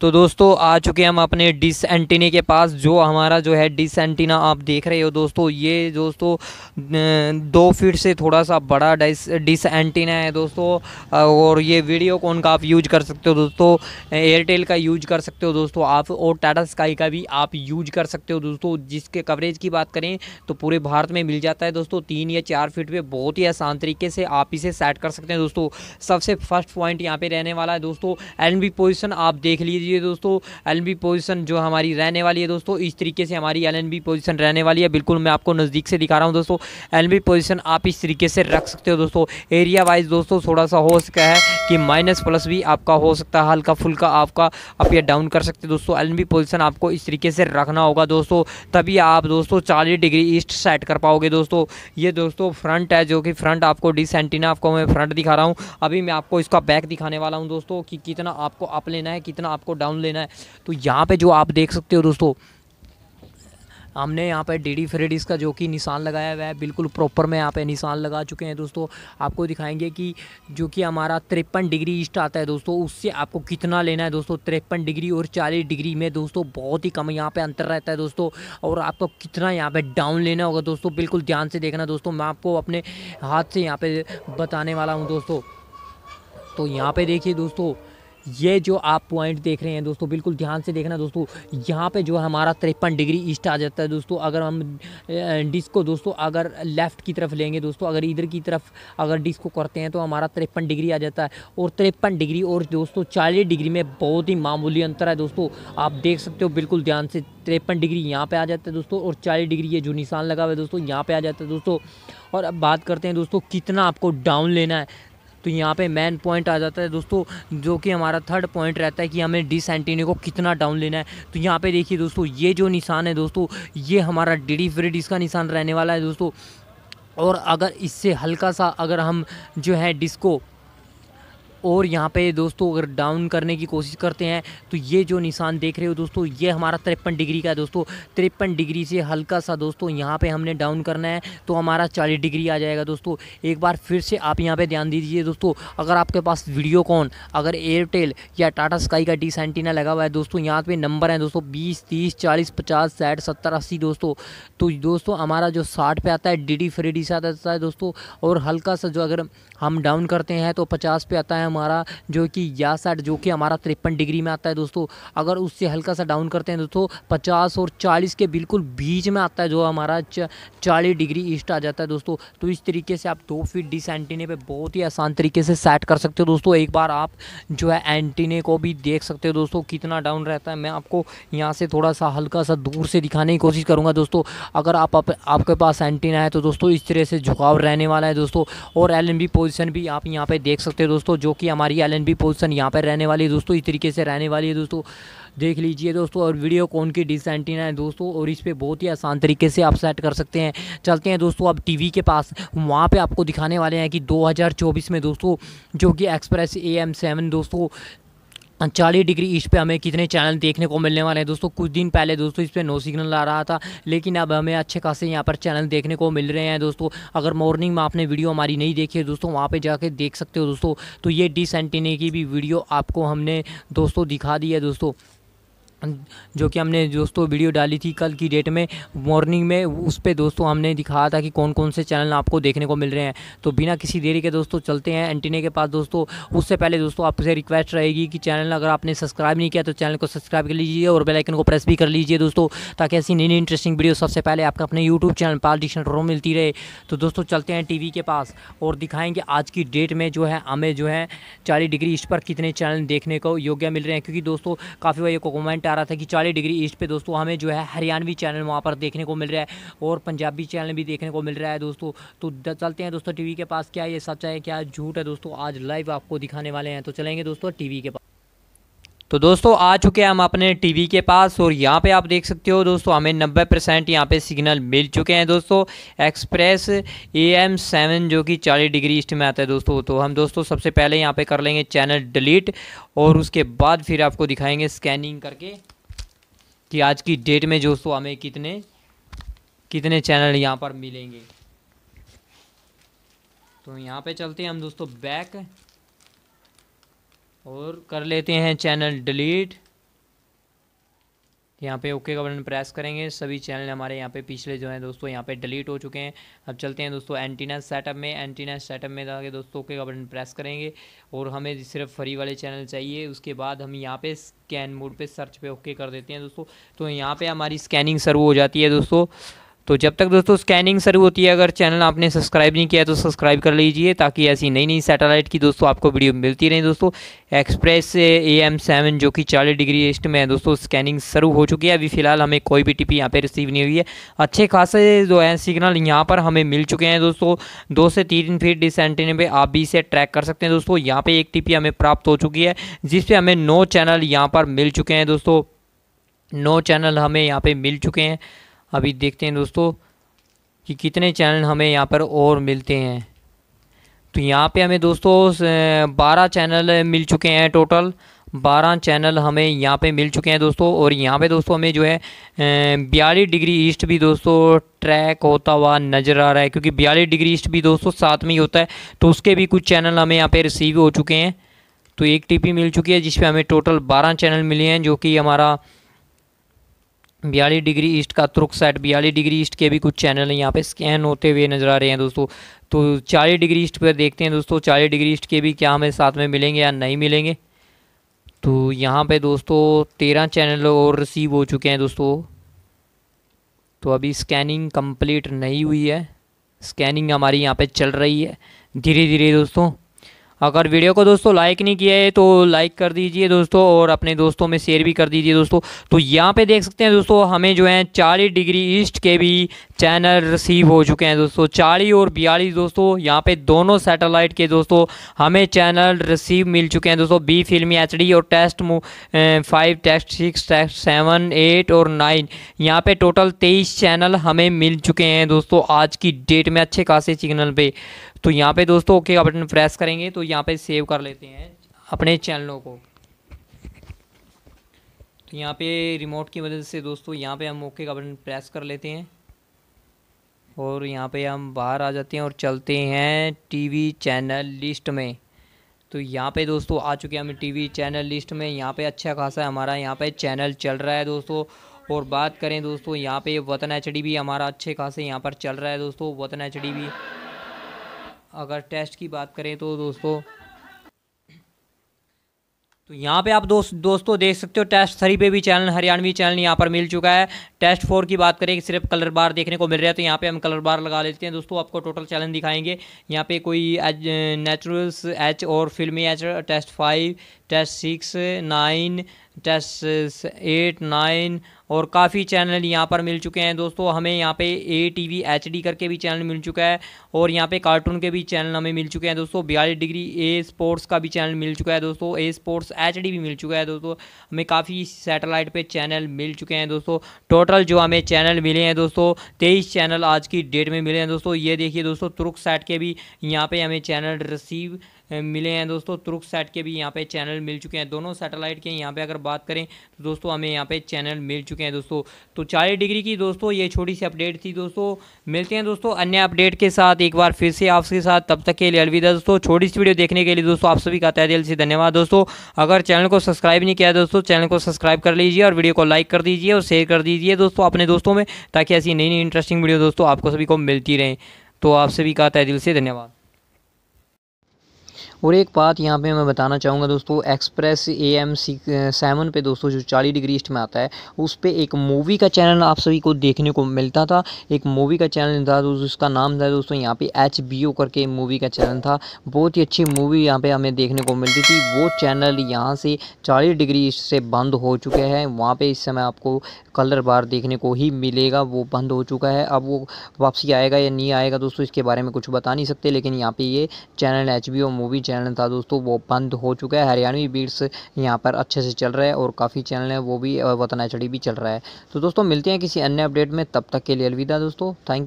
तो दोस्तों आ चुके हम अपने डिस एंटीने के पास जो हमारा जो है डिस एंटीना आप देख रहे हो दोस्तों ये दोस्तों दो फीट से थोड़ा सा बड़ा डिस डिस एंटीना है दोस्तों और ये वीडियो कॉन का आप यूज कर सकते हो दोस्तों एयरटेल का यूज कर सकते हो दोस्तों आप और टाटा स्काई का भी आप यूज कर सकते हो दोस्तों जिसके कवरेज की बात करें तो पूरे भारत में मिल जाता है दोस्तों तीन या चार फीट पर बहुत ही आसान तरीके से आप इसे सेट कर सकते हैं दोस्तों सबसे फर्स्ट पॉइंट यहाँ पर रहने वाला है दोस्तों एन पोजिशन आप देख लीजिए लीजिए दोस्तों एल पोजीशन जो हमारी रहने वाली है दोस्तों इस तरीके से हमारी एल पोजीशन रहने वाली है बिल्कुल मैं आपको नज़दीक से दिखा रहा हूँ दोस्तों एल पोजीशन आप इस तरीके से रख सकते हो दोस्तों एरिया वाइज दोस्तों थोड़ा सा हो सकता है कि माइनस प्लस भी आपका हो सकता है हल्का फुल्का आपका आप या डाउन कर सकते हो दोस्तों एल पोजीशन आपको इस तरीके से रखना होगा दोस्तों तभी आप दोस्तों चालीस डिग्री ईस्ट सेट कर पाओगे दोस्तों ये दोस्तों फ्रंट है जो कि फ्रंट आपको डिस एंटीना आपको मैं फ्रंट दिखा रहा हूँ अभी मैं आपको इसका बैक दिखाने वाला हूँ दोस्तों कि कितना आपको अप लेना है कितना आपको डाउन लेना है तो यहाँ पे जो आप देख सकते हो दोस्तों हमने यहाँ पर डी फ्रेडिस का जो कि निशान लगाया हुआ है बिल्कुल प्रॉपर में यहाँ पे निशान लगा चुके हैं दोस्तों आपको दिखाएंगे कि जो कि हमारा तिरपन डिग्री ईस्ट आता है दोस्तों उससे आपको कितना लेना है दोस्तों तिरपन डिग्री और चालीस डिग्री में दोस्तों बहुत ही कम यहाँ पर अंतर रहता है दोस्तों और आपको कितना यहाँ पर डाउन लेना होगा दोस्तों बिल्कुल ध्यान से देखना दोस्तों मैं आपको अपने हाथ से यहाँ पर बताने वाला हूँ दोस्तों तो यहाँ पर देखिए दोस्तों ये जो आप पॉइंट देख रहे हैं दोस्तों बिल्कुल ध्यान से देखना दोस्तों यहाँ पे जो हमारा तिरपन डिग्री ईस्ट आ जाता है दोस्तों अगर हम डिस्क को दोस्तों अगर लेफ़्ट की तरफ लेंगे दोस्तों अगर इधर की तरफ अगर डिस्क को करते हैं तो हमारा तिरपन डिग्री आ जाता है और तिरपन डिग्री और दोस्तों चालीस डिग्री में बहुत ही मामूली अंतर है दोस्तों आप देख सकते हो बिल्कुल ध्यान से तिरपन डिग्री यहाँ पर आ जाता है दोस्तों और चालीस डिग्री ये जो निशान लगा हुआ है दोस्तों यहाँ पर आ जाता है दोस्तों और अब बात करते हैं दोस्तों कितना आपको डाउन लेना है तो यहाँ पे मैन पॉइंट आ जाता है दोस्तों जो कि हमारा थर्ड पॉइंट रहता है कि हमें डी सेंटिनी को कितना डाउन लेना है तो यहाँ पे देखिए दोस्तों ये जो निशान है दोस्तों ये हमारा डी फ्रिड इसका निशान रहने वाला है दोस्तों और अगर इससे हल्का सा अगर हम जो है डिस्को और यहाँ पे दोस्तों अगर डाउन करने की कोशिश करते हैं तो ये जो निशान देख रहे हो दोस्तों ये हमारा तिरपन डिग्री का है दोस्तों तिरपन डिग्री से हल्का सा दोस्तों यहाँ पे हमने डाउन करना है तो हमारा चालीस डिग्री आ जाएगा दोस्तों एक बार फिर से आप यहाँ पे ध्यान दीजिए दोस्तों अगर आपके पास वीडियो कॉन अगर एयरटेल या टाटा स्काई का डिस एंटीना लगा हुआ है दोस्तों यहाँ पर नंबर है दोस्तों बीस तीस चालीस पचास साठ सत्तर अस्सी दोस्तों तो दोस्तों हमारा जो साठ पे आता है डी डी फ्री डी आता है दोस्तों और हल्का सा जो अगर हम डाउन करते हैं तो पचास पे आता है हमारा जो कि यासठ जो कि हमारा तिरपन डिग्री में आता है दोस्तों अगर उससे हल्का सा डाउन करते हैं दोस्तों पचास और चालीस के बिल्कुल बीच में आता है जो हमारा चालीस डिग्री ईस्ट आ जाता है दोस्तों तो इस तरीके से आप दो फीट डिस एंटीने पर बहुत ही आसान तरीके से सेट कर सकते हो दोस्तों एक बार आप जो है एंटीने को भी देख सकते हो दोस्तों कितना डाउन रहता है मैं आपको यहाँ से थोड़ा सा हल्का सा दूर से दिखाने की कोशिश करूँगा दोस्तों अगर आप, आप आपके पास एंटीना है तो दोस्तों इस तरह से झुकाव रहने वाला है दोस्तों और एल पोजीशन भी आप यहाँ पे देख सकते हो दोस्तों जो कि हमारी एल एन बी पोजिशन यहाँ पर रहने वाली है दोस्तों इस तरीके से रहने वाली है दोस्तों देख लीजिए दोस्तों और वीडियो कौन की डिस एंटीना है दोस्तों और इस पर बहुत ही आसान तरीके से आप सेट कर सकते हैं चलते हैं दोस्तों अब टीवी के पास वहाँ पे आपको दिखाने वाले हैं कि 2024 में दोस्तों जो कि एक्सप्रेस ए एम सेवन दोस्तों चालीस डिग्री ईस्ट पे हमें कितने चैनल देखने को मिलने वाले हैं दोस्तों कुछ दिन पहले दोस्तों इस पर नो सिग्नल आ रहा था लेकिन अब हमें अच्छे खासे यहाँ पर चैनल देखने को मिल रहे हैं दोस्तों अगर मॉर्निंग में आपने वीडियो हमारी नहीं देखी है दोस्तों वहाँ पे जाके देख सकते हो दोस्तों तो ये डिस की भी वीडियो आपको हमने दोस्तों दिखा दी है दोस्तों जो कि हमने दोस्तों वीडियो डाली थी कल की डेट में मॉर्निंग में उस पर दोस्तों हमने दिखाया था कि कौन कौन से चैनल आपको देखने को मिल रहे हैं तो बिना किसी देरी के दोस्तों चलते हैं एंटीने के पास दोस्तों उससे पहले दोस्तों आपसे रिक्वेस्ट रहेगी कि चैनल अगर आपने सब्सक्राइब नहीं किया तो चैनल को सब्सक्राइब कर लीजिए और बेलाइकन को प्रेस भी कर लीजिए दोस्तों ताकि ऐसी नई नई इंटरेस्टिंग वीडियो सबसे पहले आपका अपने यूट्यूब चैनल पाल रो मिलती रहे तो दोस्तों चलते हैं टी के पास और दिखाएँगे आज की डेट में जो है हमें जो है चालीस डिग्री इस पर कितने चैनल देखने को योग्य मिल रहे हैं क्योंकि दोस्तों काफ़ी भाई को कमेंट आ रहा था कि चालीस डिग्री ईस्ट पे दोस्तों हमें जो है हरियाणवी चैनल वहाँ पर देखने को मिल रहा है और पंजाबी चैनल भी देखने को मिल रहा है दोस्तों तो चलते हैं दोस्तों टीवी के पास क्या ये सच है क्या झूठ है दोस्तों आज लाइव आपको दिखाने वाले हैं तो चलेंगे दोस्तों टीवी के पास तो दोस्तों आ चुके हैं हम अपने टीवी के पास और यहाँ पे आप देख सकते हो दोस्तों हमें 90 परसेंट यहाँ पर सिग्नल मिल चुके हैं दोस्तों एक्सप्रेस ए एम सेवन जो कि 40 डिग्री ईस्ट में आता है दोस्तों तो हम दोस्तों सबसे पहले यहाँ पे कर लेंगे चैनल डिलीट और उसके बाद फिर आपको दिखाएंगे स्कैनिंग करके कि आज की डेट में दोस्तों हमें कितने कितने चैनल यहाँ पर मिलेंगे तो यहाँ पर चलते हैं हम दोस्तों बैक और कर लेते हैं चैनल डिलीट यहाँ पे ओके का बटन प्रेस करेंगे सभी चैनल हमारे यहाँ पे पिछले जो हैं दोस्तों यहाँ पे डिलीट हो चुके हैं अब चलते हैं दोस्तों एंटीना सेटअप में एंटीना सेटअप में जाके दोस्तों ओके का बटन प्रेस करेंगे और हमें सिर्फ फ्री वाले चैनल चाहिए उसके बाद हम यहाँ पे स्कैन मोड पे सर्च पे ओके कर देते हैं दोस्तों तो यहाँ पर हमारी स्कैनिंग शुरू हो जाती है दोस्तों तो जब तक दोस्तों स्कैनिंग शुरू होती है अगर चैनल आपने सब्सक्राइब नहीं किया तो सब्सक्राइब कर लीजिए ताकि ऐसी नई नई सैटेलाइट की दोस्तों आपको वीडियो मिलती रहे दोस्तों एक्सप्रेस ए एम सेवन जो कि चालीस डिग्री ईस्ट में है दोस्तों स्कैनिंग शुरू हो चुकी है अभी फिलहाल हमें कोई भी टिपी यहाँ पर रिसीव नहीं हुई है अच्छे खासे जो है सिग्नल यहाँ पर हमें मिल चुके हैं दोस्तों दो से तीन फीट डिस पर आप भी इसे ट्रैक कर सकते हैं दोस्तों यहाँ पर एक टिपी हमें प्राप्त हो चुकी है जिसपे हमें नौ चैनल यहाँ पर मिल चुके हैं दोस्तों नौ चैनल हमें यहाँ पर मिल चुके हैं अभी देखते हैं दोस्तों कि कितने चैनल हमें यहाँ पर और मिलते हैं तो यहाँ पे हमें दोस्तों बारह चैनल मिल चुके हैं टोटल बारह चैनल हमें यहाँ पे मिल चुके हैं दोस्तों और यहाँ पे दोस्तों हमें जो है बयालीस डिग्री ईस्ट भी दोस्तों ट्रैक होता हुआ नज़र आ रहा है क्योंकि बयालीस डिग्री ईस्ट भी दोस्तों साथ में ही होता है तो उसके भी कुछ चैनल हमें यहाँ पे रिसीव हो चुके हैं तो एक टीपी मिल चुकी है जिसपे हमें टोटल बारह चैनल मिले हैं जो कि हमारा बयालीस डिग्री ईस्ट का तुर्क साइड बयालीस डिग्री ईस्ट के भी कुछ चैनल यहाँ पे स्कैन होते हुए नज़र आ रहे हैं दोस्तों तो चालीस डिग्री ईस्ट पर देखते हैं दोस्तों चालीस डिग्री ईस्ट के भी क्या हमें साथ में मिलेंगे या नहीं मिलेंगे तो यहाँ पे दोस्तों तेरह चैनल और रिसीव हो चुके हैं दोस्तों तो अभी स्कैनिंग कंप्लीट नहीं हुई है स्कैनिंग हमारी यहाँ पे चल रही है धीरे धीरे दोस्तों अगर वीडियो को दोस्तों लाइक नहीं किया है तो लाइक कर दीजिए दोस्तों और अपने दोस्तों में शेयर भी कर दीजिए दोस्तों तो यहाँ पे देख सकते हैं दोस्तों हमें जो है चालीस डिग्री ईस्ट के भी चैनल रिसीव हो चुके हैं दोस्तों चालीस और बयालीस दोस्तों यहाँ पे दोनों सैटेलाइट के दोस्तों हमें चैनल रिसीव मिल चुके हैं दोस्तों बी फिल्मी एच और test five test six test seven eight और नाइन यहाँ पर टोटल तेईस चैनल हमें मिल चुके हैं दोस्तों आज की डेट में अच्छे खासे सिग्नल पर तो यहाँ पे दोस्तों ओके का बटन प्रेस करेंगे तो यहाँ पे सेव कर लेते हैं अपने चैनलों को तो यहाँ पे रिमोट की मदद से दोस्तों यहाँ पे हम ओके का बटन प्रेस कर लेते हैं और यहाँ पे हम बाहर आ जाते हैं और चलते हैं टीवी चैनल लिस्ट में तो यहाँ पे दोस्तों आ चुके हैं हम टीवी चैनल लिस्ट में यहाँ पे अच्छा खासा है हमारा यहाँ पे चैनल चल रहा है दोस्तों और बात करें दोस्तों यहाँ पे वतन एच भी हमारा अच्छे खासे यहाँ पर चल रहा है दोस्तों वतन एच भी अगर टेस्ट की बात करें तो दोस्तों तो यहाँ पे आप दोस्त दोस्तों देख सकते हो टेस्ट थ्री पे भी चैनल हरियाणवी चैनल यहाँ पर मिल चुका है टेस्ट फोर की बात करें कि सिर्फ कलर बार देखने को मिल रहा है तो यहाँ पे हम कलर बार लगा लेते हैं दोस्तों आपको टोटल चैनल दिखाएंगे यहाँ पे कोई नेचुरल्स एच और Filmy H test five test six nine test eight nine और काफ़ी चैनल यहाँ पर मिल चुके हैं दोस्तों हमें यहाँ पे A T V H D करके भी चैनल मिल चुका है और यहाँ पे कार्टून के भी चैनल हमें मिल चुके हैं दोस्तों बयालीस डिग्री ए स्पोर्ट्स का भी चैनल मिल चुका है दोस्तों ए स्पोर्ट्स एच डी भी मिल चुका है दोस्तों हमें काफ़ी सैटेलाइट पर चैनल मिल चुके हैं दोस्तों टोटल जो हमें चैनल मिले हैं दोस्तों तेईस चैनल आज की डेट में मिले हैं दोस्तों ये देखिए दोस्तों तुर्क सेट के भी यहाँ पर हमें चैनल रिसीव मिले हैं दोस्तों तुर्क सेट के भी यहाँ पे चैनल मिल चुके हैं दोनों सैटेलाइट के यहाँ पे अगर बात करें तो दोस्तों हमें यहाँ पे चैनल मिल चुके चुके हैं दोस्तों तो चालीस डिग्री की दोस्तों ये छोटी सी अपडेट थी दोस्तों मिलते हैं दोस्तों अन्य अपडेट के साथ एक बार फिर से आपके साथ तब तक के लिए अलविदा दोस्तों छोटी सी वीडियो देखने के लिए दोस्तों आप सभी का तय दिल से धन्यवाद दोस्तों अगर चैनल को सब्सक्राइब नहीं किया दोस्तों चैनल को सब्सक्राइब कर लीजिए और वीडियो को लाइक कर दीजिए और शेयर कर दीजिए दोस्तों अपने दोस्तों में ताकि ऐसी नई नई इंटरेस्टिंग वीडियो दोस्तों आपको सभी को मिलती रहे तो आप सभी का तय दिल से धन्यवाद और एक बात यहाँ पे मैं बताना चाहूँगा दोस्तों express A M C seven पर दोस्तों जो चालीस डिग्री ईस्ट में आता है उस पर एक मूवी का चैनल आप सभी को देखने को मिलता था एक मूवी का चैनल था उसका नाम था दोस्तों यहाँ पे एच बी ओ करके मूवी का चैनल था बहुत ही अच्छी मूवी यहाँ पे हमें देखने को मिलती थी वो चैनल यहाँ से चालीस डिग्री ईस्ट से बंद हो चुके हैं वहाँ पर इस समय आपको कलर बार देखने को ही मिलेगा वो बंद हो चुका है अब वो वापसी आएगा या नहीं आएगा दोस्तों इसके बारे में कुछ बता नहीं सकते लेकिन यहाँ पर ये channel H B O movie channel था दोस्तों वो बंद हो चुका है हरियाणवी बीट्स यहाँ पर अच्छे से चल रहा है और काफ़ी चैनल है वो भी एच भी चल रहा है तो दोस्तों मिलते हैं किसी अन्य अपडेट में तब तक के लिए अलविदा दोस्तों थैंक यू